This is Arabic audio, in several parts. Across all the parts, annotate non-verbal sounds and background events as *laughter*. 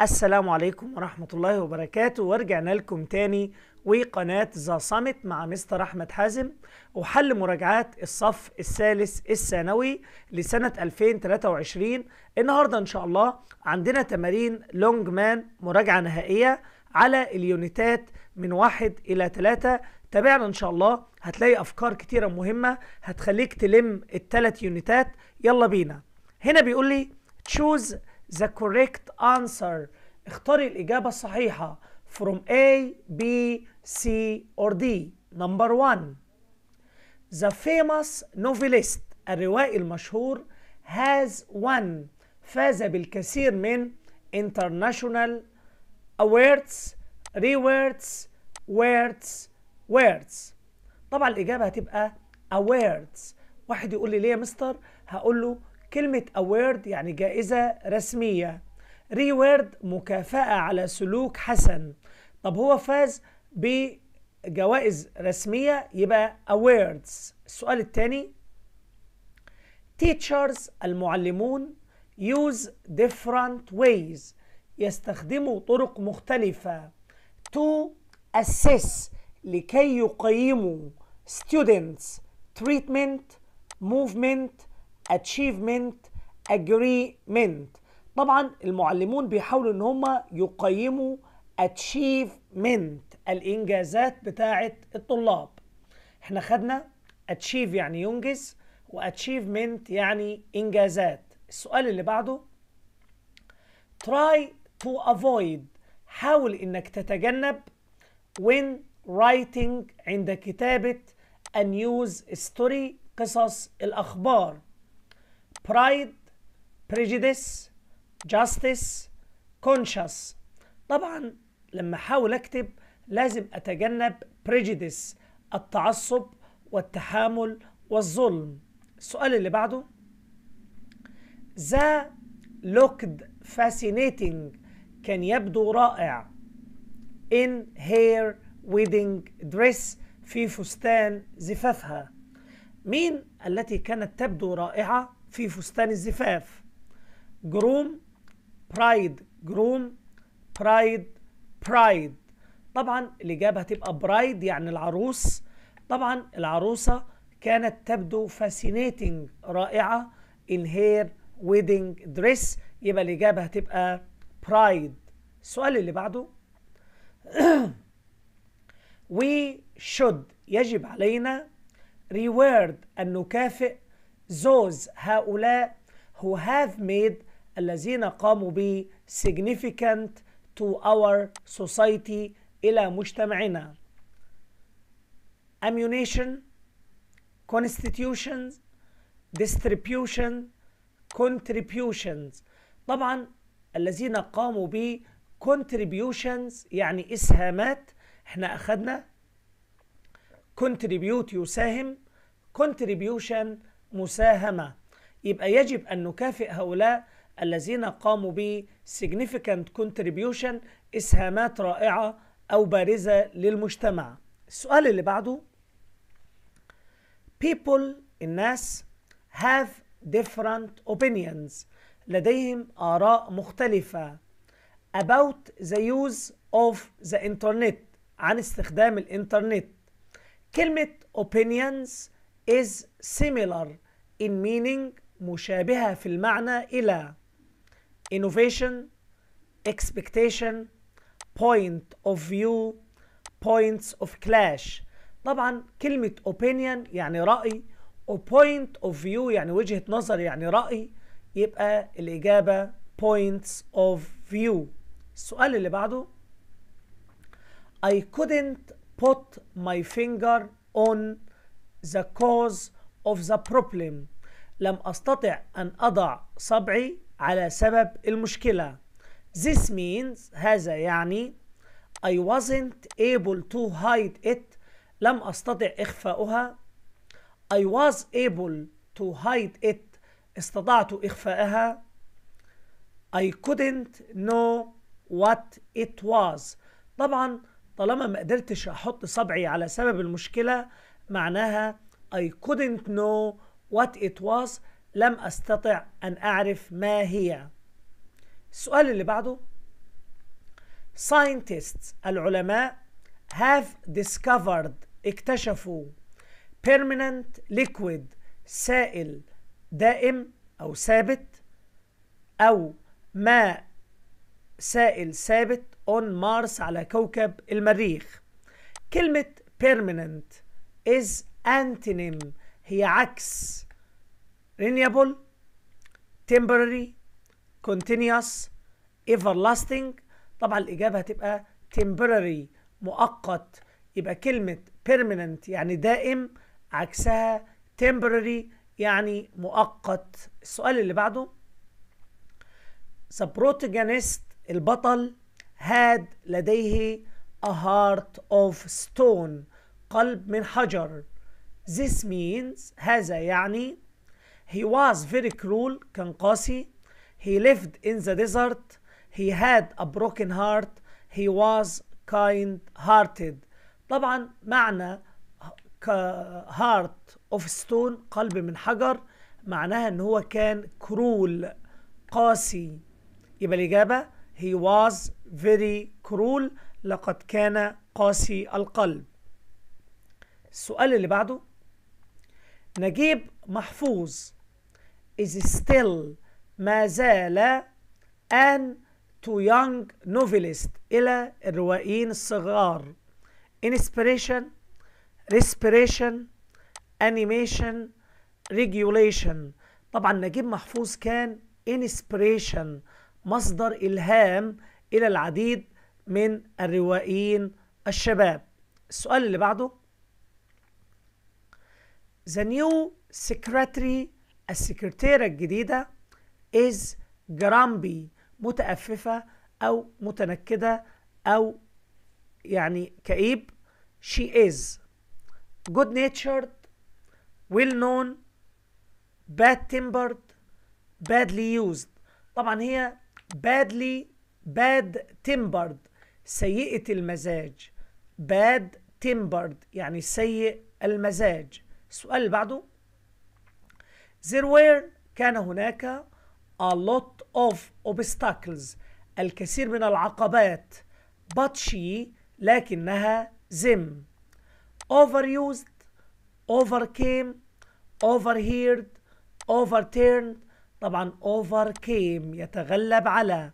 السلام عليكم ورحمة الله وبركاته ورجعنا لكم تاني وقناة ذا صمت مع مستر أحمد حازم وحل مراجعات الصف الثالث الثانوي لسنة 2023 النهاردة إن شاء الله عندنا تمارين لونج مان مراجعة نهائية على اليونتات من واحد إلى ثلاثة تابعنا إن شاء الله هتلاقي أفكار كتيرة مهمة هتخليك تلم التلات يونتات يلا بينا هنا بيقول لي choose the correct answer اختاري الإجابة الصحيحة from A, B, C or D number one The famous novelist الروائي المشهور has won فاز بالكثير من international awards rewards words words طبعا الإجابة هتبقى awards واحد يقول لي ليه يا مستر هقول له كلمة award يعني جائزة رسمية ريورد مكافأة على سلوك حسن طب هو فاز بجوائز رسمية يبقى awards السؤال الثاني teachers المعلمون use different ways يستخدموا طرق مختلفة to assess لكي يقيموا students treatment movement achievement agreement طبعا المعلمون بيحاولوا ان هم يقيموا اتشيفمنت الانجازات بتاعه الطلاب احنا خدنا اتشيف يعني ينجز واتشيفمنت يعني انجازات السؤال اللي بعده try to avoid حاول انك تتجنب when writing عند كتابة a news story قصص الأخبار pride prejudice justice conscious طبعا لما احاول اكتب لازم اتجنب prejudice التعصب والتحامل والظلم السؤال اللي بعده ذا looked fascinating كان يبدو رائع in her wedding dress في فستان زفافها مين التي كانت تبدو رائعة في فستان الزفاف جروم برايد جروم برايد برايد طبعا الإجابة هتبقى برايد يعني العروس طبعا العروسة كانت تبدو فاسينيتنج رائعة in her wedding dress يبقى الإجابة هتبقى برايد السؤال اللي بعده وي *clears throat* شود يجب علينا ريورد أن نكافئ زوز هؤلاء who have made الذين قاموا ب significant to our society إلى مجتمعنا ammunition constitutions distribution contributions طبعا الذين قاموا ب contributions يعني إسهامات احنا أخذنا contribute يساهم contribution مساهمة يبقى يجب أن نكافئ هؤلاء الذين قاموا ب significant contribution إسهامات رائعة أو بارزة للمجتمع السؤال اللي بعده people الناس have different opinions لديهم آراء مختلفة about the use of the internet عن استخدام الإنترنت كلمة opinions is similar in meaning مشابهة في المعنى إلى innovation, expectation, point of view, points of clash طبعا كلمة opinion يعني رأي و point of view يعني وجهة نظر يعني رأي يبقى الإجابة points of view السؤال اللي بعده I couldn't put my finger on the cause of the problem لم أستطع أن أضع صبعي على سبب المشكلة This means هذا يعني I wasn't able to hide it لم أستطع إخفاؤها I was able to hide it استطعت إخفاءها I couldn't know what it was طبعا طالما ما قدرتش أحط صبعي على سبب المشكلة معناها I couldn't know what it was لم أستطع أن أعرف ما هي السؤال اللي بعده scientists العلماء have discovered اكتشفوا permanent liquid سائل دائم أو ثابت أو ماء سائل ثابت on Mars على كوكب المريخ كلمة permanent is antonym هي عكس renewable temporary continuous everlasting طبعا الإجابة هتبقى temporary مؤقت يبقى كلمة permanent يعني دائم عكسها temporary يعني مؤقت السؤال اللي بعده The protagonist البطل had لديه a heart of stone قلب من حجر This means هذا يعني He was very cruel كان قاسي He lived in the desert He had a broken heart He was kind hearted طبعا معنى heart of stone قلب من حجر معناها ان هو كان cruel قاسي يبقى الاجابه he was very cruel لقد كان قاسي القلب السؤال اللي بعده نجيب محفوظ is still ما زال an to young novelist إلى الروائيين الصغار inspiration respiration animation regulation طبعا نجيب محفوظ كان inspiration مصدر إلهام إلى العديد من الروائيين الشباب السؤال اللي بعده The new secretary السكرتيرة الجديدة از جرامبي متأففة أو متنكدة أو يعني كئيب she is good natured well known bad tempered badly used طبعا هي badly bad tempered سيئة المزاج bad tempered يعني سيء المزاج السؤال اللي بعده There were كان هناك a lot of obstacles الكثير من العقبات but she لكنها زم overused overcame overheard overturned طبعا overcame يتغلب على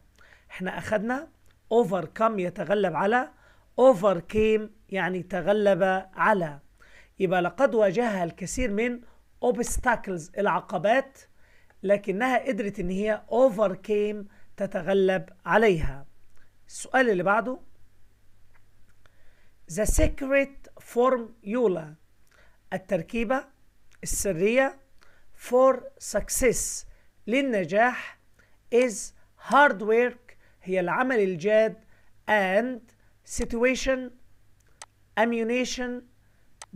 احنا اخذنا overcome يتغلب على overcame يعني تغلب على يبقى لقد واجهها الكثير من obstacles العقبات لكنها قدرت ان هي overcame تتغلب عليها السؤال اللي بعده The secret formula التركيبة السرية for success للنجاح is hard work هي العمل الجاد and situation ammunition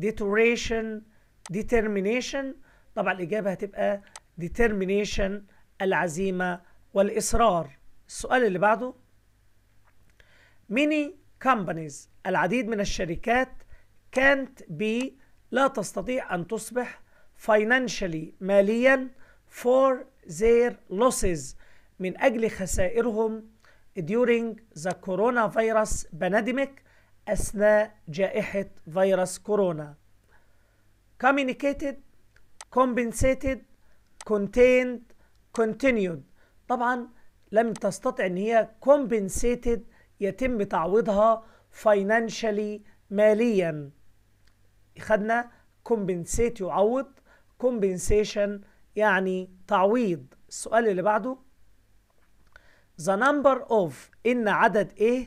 deterioration determination طبعا الإجابة هتبقى determination العزيمة والإصرار السؤال اللي بعده many companies العديد من الشركات can't be لا تستطيع أن تصبح financially ماليا for their losses من أجل خسائرهم during the coronavirus pandemic أثناء جائحة فيروس كورونا communicated compensated contained continued طبعا لم تستطع ان هي compensated يتم تعويضها financially ماليا خدنا compensate يعوض compensation يعني تعويض السؤال اللي بعده the number of ان عدد ايه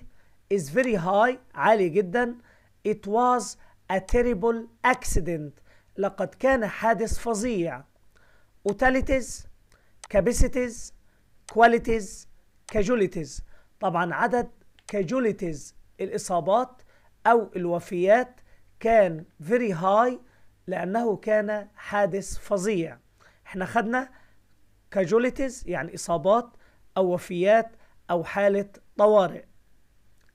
is very high عالي جدا it was a terrible accident لقد كان حادث فظيع اوتاليتيز كابيسيتيز كواليتيز كاجوليتيز طبعا عدد كاجوليتيز الإصابات أو الوفيات كان فيري هاي لأنه كان حادث فظيع احنا خدنا كاجوليتيز يعني إصابات أو وفيات أو حالة طوارئ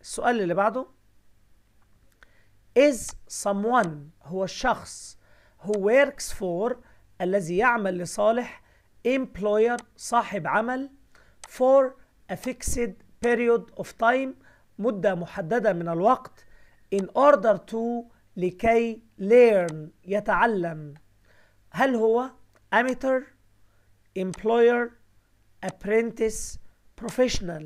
السؤال اللي بعده is someone هو الشخص who works for الذي يعمل لصالح employer صاحب عمل for a fixed period of time مدة محددة من الوقت in order to لكي learn يتعلم هل هو amateur employer apprentice professional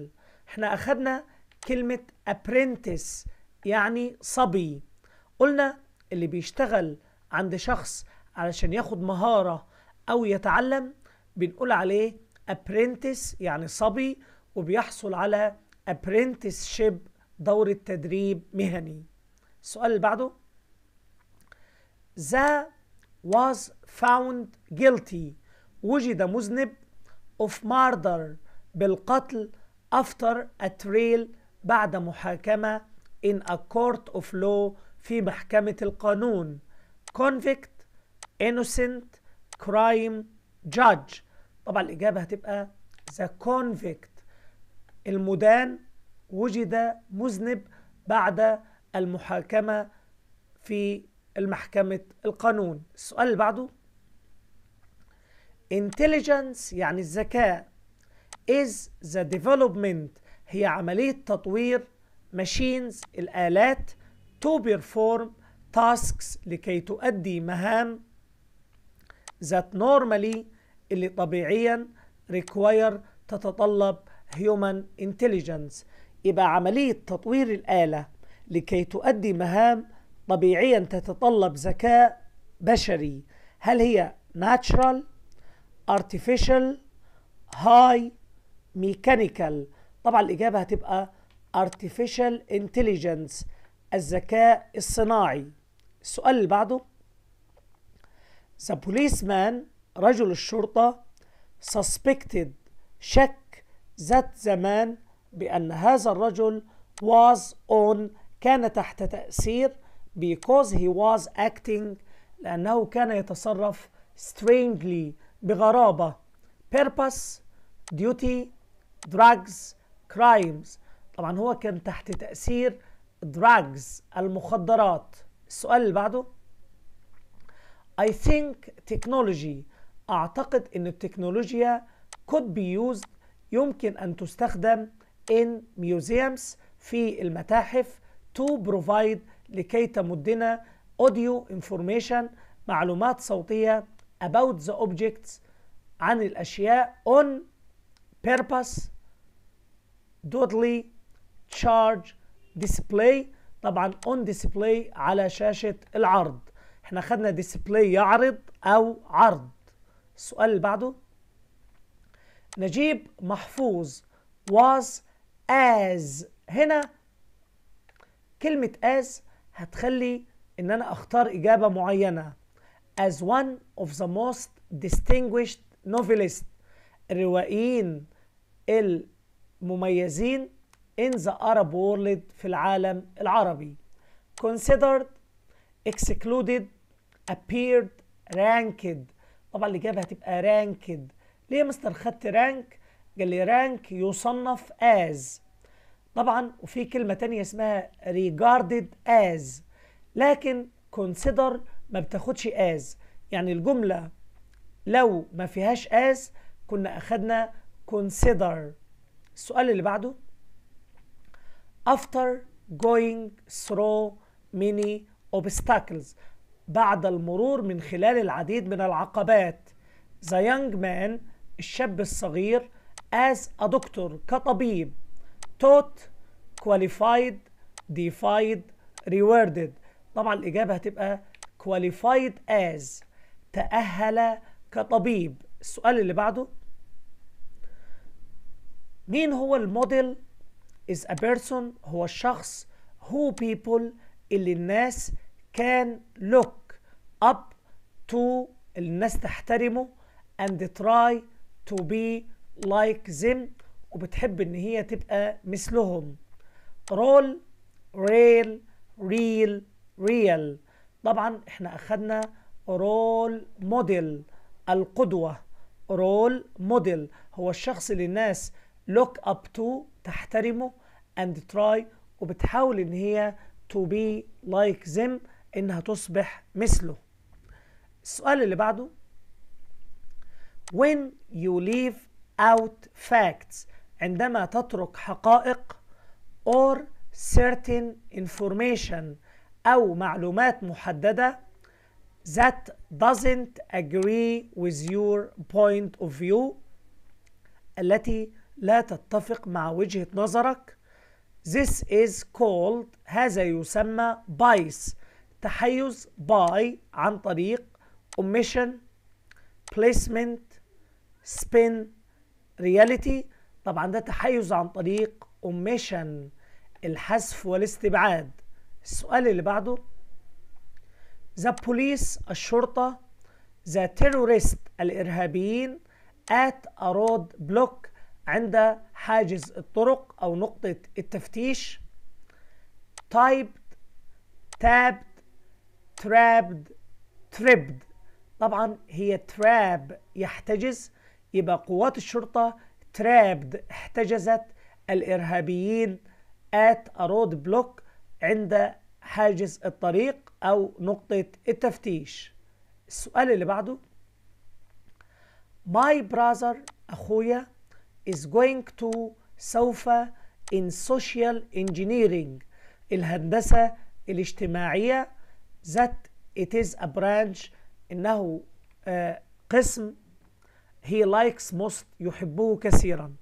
احنا اخدنا كلمة apprentice يعني صبي قلنا اللي بيشتغل عند شخص علشان ياخد مهارة أو يتعلم بنقول عليه apprentice يعني صبي وبيحصل على apprenticeship دورة تدريب مهني السؤال اللي بعده ذا was found guilty وجد مذنب of murder بالقتل after a trial بعد محاكمة in a court of law في محكمة القانون convict innocent crime judge طبعا الإجابة هتبقى the convict المدان وجد مذنب بعد المحاكمة في المحكمة القانون السؤال اللي بعده intelligence يعني الذكاء is the development هي عملية تطوير machines الآلات to perform تاسكس لكي تؤدي مهام ذات نورمالي اللي طبيعيا ريكواير تتطلب هيومن انتليجنس يبقى عملية تطوير الآلة لكي تؤدي مهام طبيعيا تتطلب ذكاء بشري هل هي ناتشرال ارتفيشال هاي ميكانيكال طبعا الإجابة هتبقى ارتفيشال انتليجنس الذكاء الصناعي السؤال اللي بعده The policeman رجل الشرطة suspected شك ذات زمان بأن هذا الرجل was on كان تحت تأثير because he was acting لأنه كان يتصرف strangely بغرابة purpose duty drugs crimes طبعا هو كان تحت تأثير drugs المخدرات السؤال اللي بعده I think technology أعتقد أن التكنولوجيا could be used يمكن أن تستخدم in museums في المتاحف to provide لكي تمدنا audio information معلومات صوتية about the objects عن الأشياء on purpose doodly charge display طبعا اون ديسبلاي على شاشه العرض احنا خدنا ديسبلاي يعرض او عرض السؤال اللي بعده نجيب محفوظ was as هنا كلمة as هتخلي ان انا اختار اجابة معينة as one of the most distinguished novelist الروائيين المميزين in the Arab world في العالم العربي considered excluded appeared ranked طبعا الإجابة هتبقى ranked ليه يا مستر خدت rank؟ قال لي rank يصنف as طبعا وفي كلمة تانية اسمها regarded as لكن consider ما بتاخدش as يعني الجملة لو ما فيهاش as كنا أخدنا consider السؤال اللي بعده after going through many obstacles بعد المرور من خلال العديد من العقبات the young man الشاب الصغير as a doctor كطبيب taught qualified defied rewarded طبعا الإجابة هتبقى qualified as تأهل كطبيب السؤال اللي بعده مين هو الموديل is a person هو الشخص who people اللي الناس can look up to الناس تحترمه and try to be like them وبتحب ان هي تبقى مثلهم رول ريل ريل ريل طبعا احنا اخذنا رول موديل القدوة رول موديل هو الشخص اللي الناس look up to تحترمه and try وبتحاول ان هي to be like them انها تصبح مثله السؤال اللي بعده when you leave out facts عندما تترك حقائق or certain information أو معلومات محددة that doesn't agree with your point of view التي لا تتفق مع وجهة نظرك This is called هذا يسمى bias تحيز by عن طريق omission placement spin reality طبعا ده تحيز عن طريق omission الحذف والاستبعاد السؤال اللي بعده the police الشرطة the terrorist الإرهابيين at a road block عند حاجز الطرق أو نقطة التفتيش typed tabbed trapped tripped طبعا هي trap يحتجز يبقى قوات الشرطة trapped احتجزت الإرهابيين at a road block عند حاجز الطريق أو نقطة التفتيش السؤال اللي بعده My brother أخويا is going to سوف in social engineering الهندسة الاجتماعية that it is a branch إنه آه، قسم he likes most يحبه كثيرا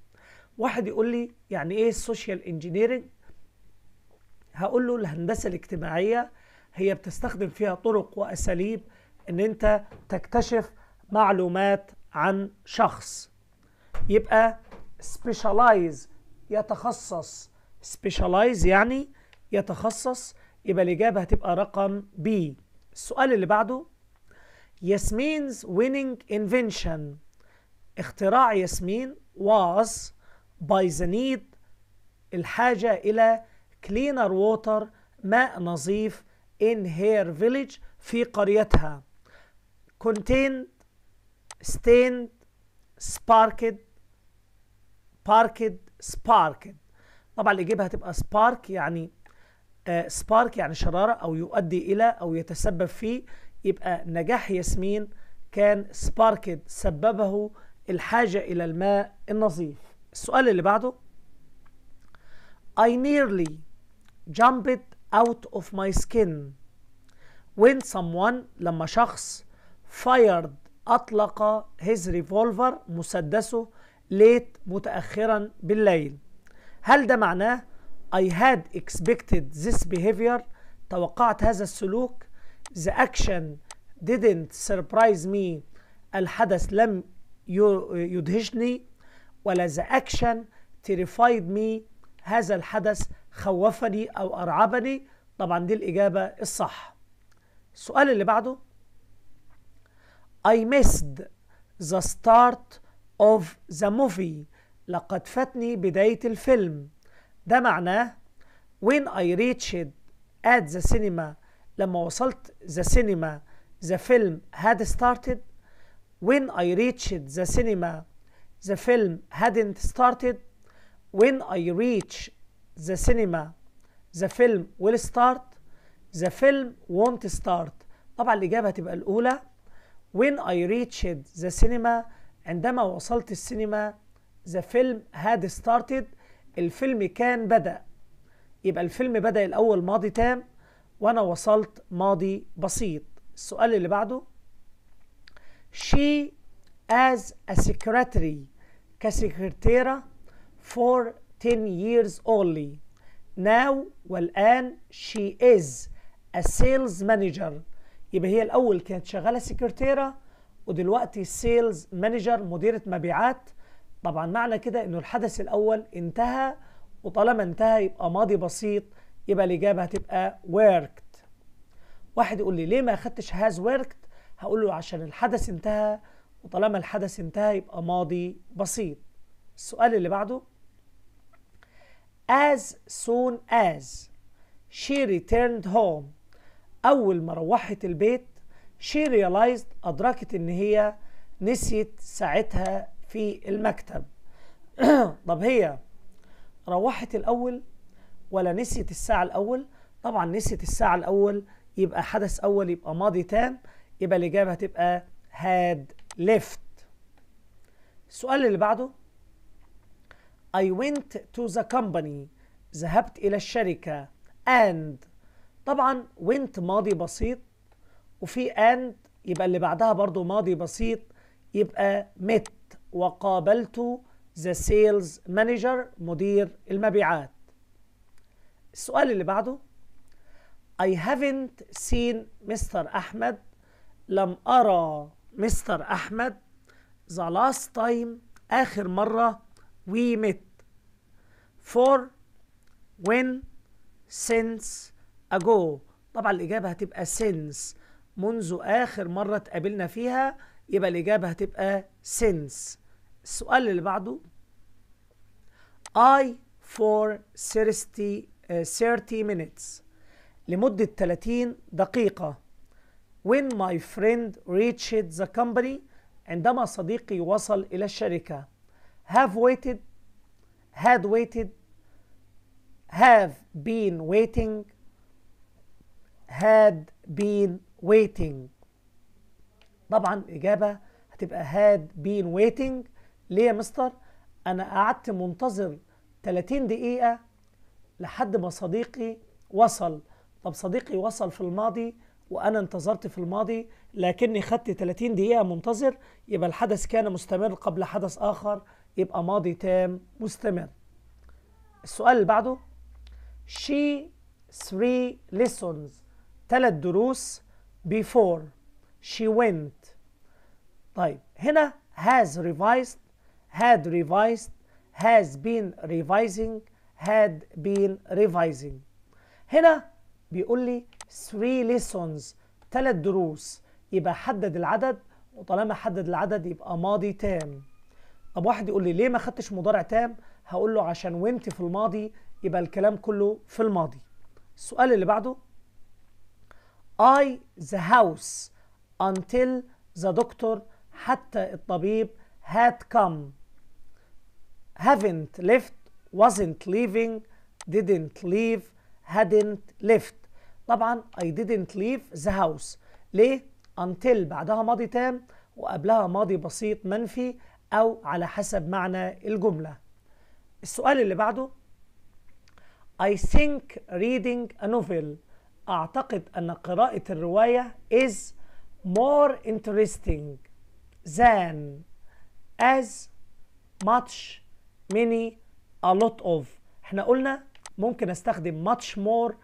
واحد يقول لي يعني ايه السوشيال انجينيرنج هقول له الهندسة الاجتماعية هي بتستخدم فيها طرق وأساليب ان انت تكتشف معلومات عن شخص يبقى سبيشالايز يتخصص سبيشالايز يعني يتخصص يبقى الإجابة هتبقى رقم B السؤال اللي بعده ياسمين's winning invention اختراع ياسمين was by the need الحاجة إلى cleaner water ماء نظيف in her village في قريتها contained stained sparked سباركد سباركد طبعا الإجابة هتبقى سبارك يعني سبارك آه، يعني شرارة أو يؤدي إلى أو يتسبب فيه يبقى نجاح ياسمين كان سباركد سببه الحاجة إلى الماء النظيف السؤال اللي بعده I nearly jumped out of my skin when someone لما شخص fired أطلق his revolver مسدسه ليت متأخرا بالليل هل ده معناه I had expected this behavior توقعت هذا السلوك the action didn't surprise me الحدث لم يدهشني ولا the action terrified me هذا الحدث خوفني أو أرعبني طبعا دي الإجابة الصح السؤال اللي بعده I missed the start of the movie لقد فاتني بداية الفيلم ده معناه when I reached at the cinema لما وصلت the cinema the film had started when I reached the cinema the film hadn't started when I reach the cinema the film will start the film won't start طبعا الإجابة هتبقى الأولى when I reached the cinema عندما وصلت السينما ذا فيلم هاد ستارتد الفيلم كان بدأ يبقى الفيلم بدأ الأول ماضي تام وأنا وصلت ماضي بسيط السؤال اللي بعده she as a secretary كسكرتيرة for 10 years only now والآن she is a sales manager يبقى هي الأول كانت شغالة سكرتيرة ودلوقتي سيلز مانجر مديره مبيعات طبعا معنى كده انه الحدث الاول انتهى وطالما انتهى يبقى ماضي بسيط يبقى الاجابه هتبقى worked واحد يقول لي ليه ما اخدتش هاز worked هقول له عشان الحدث انتهى وطالما الحدث انتهى يبقى ماضي بسيط السؤال اللي بعده as soon as she returned home أول ما روحت البيت شي ريلايزد أدركت إن هي نسيت ساعتها في المكتب *clears throat* طب هي روحت الأول ولا نسيت الساعة الأول طبعا نسيت الساعة الأول يبقى حدث أول يبقى ماضي تام يبقى الإجابة هتبقى had left السؤال اللي بعده I went to the company ذهبت إلى الشركة and طبعا went ماضي بسيط وفي اند يبقى اللي بعدها برضو ماضي بسيط يبقى مت وقابلت ذا سيلز مانجر مدير المبيعات السؤال اللي بعده I haven't seen Mr. أحمد لم أرى مستر أحمد the last time آخر مرة we met for when since ago طبعا الإجابة هتبقى since منذ آخر مرة اتقابلنا فيها يبقى الإجابة هتبقى since السؤال اللي بعده I for 30, 30 minutes لمدة 30 دقيقة When my friend reached the company عندما صديقي وصل إلى الشركة have waited had waited have been waiting had been waiting طبعا إجابة هتبقى had been waiting ليه يا مستر أنا قعدت منتظر 30 دقيقة لحد ما صديقي وصل طب صديقي وصل في الماضي وأنا انتظرت في الماضي لكني خدت 30 دقيقة منتظر يبقى الحدث كان مستمر قبل حدث آخر يبقى ماضي تام مستمر السؤال اللي بعده she three lessons ثلاث دروس before she went طيب هنا has revised had revised has been revising had been revising هنا بيقول لي 3 lessons ثلاث دروس يبقى حدد العدد وطالما حدد العدد يبقى ماضي تام طب واحد يقول لي ليه ما خدتش مضارع تام هقول له عشان وانت في الماضي يبقى الكلام كله في الماضي السؤال اللي بعده I the house until the doctor حتى الطبيب had come haven't left wasn't leaving didn't leave hadn't left طبعا I didn't leave the house ليه؟ until بعدها ماضي تام وقبلها ماضي بسيط منفي أو على حسب معنى الجملة السؤال اللي بعده I think reading a novel أعتقد أن قراءة الرواية is more interesting than as much many a lot of احنا قلنا ممكن استخدم much more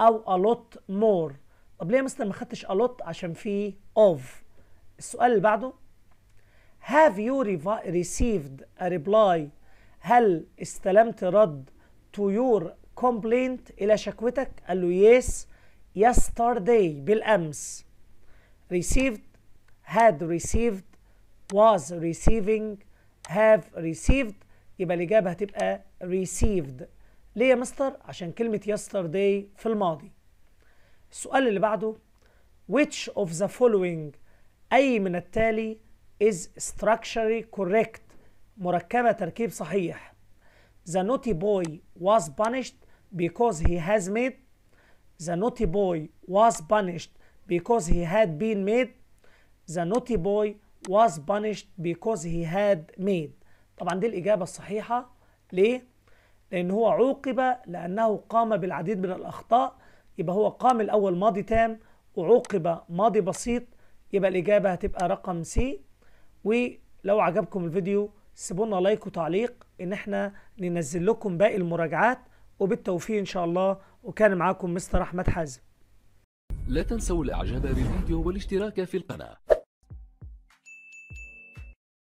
او a lot more طب ليه مثلا ما خدتش a lot عشان في of السؤال اللي بعده have you received a reply هل استلمت رد to your complaint الى شكوتك قال له yes yesterday بالأمس received had received was receiving have received يبقى الإجابة هتبقى received ليه يا مستر؟ عشان كلمة yesterday في الماضي السؤال اللي بعده which of the following أي من التالي is structurally correct مركبة تركيب صحيح The naughty boy was punished because he has made the naughty boy was punished because he had been made the naughty boy was punished because he had made طبعا دي الإجابة الصحيحة ليه؟ لأن هو عوقب لأنه قام بالعديد من الأخطاء يبقى هو قام الأول ماضي تام وعوقب ماضي بسيط يبقى الإجابة هتبقى رقم سي ولو عجبكم الفيديو سيبونا لايك وتعليق إن احنا ننزل لكم باقي المراجعات وبالتوفيق إن شاء الله وكان معكم مستر أحمد حازم لا تنسوا الإعجاب بالفيديو والاشتراك في القناة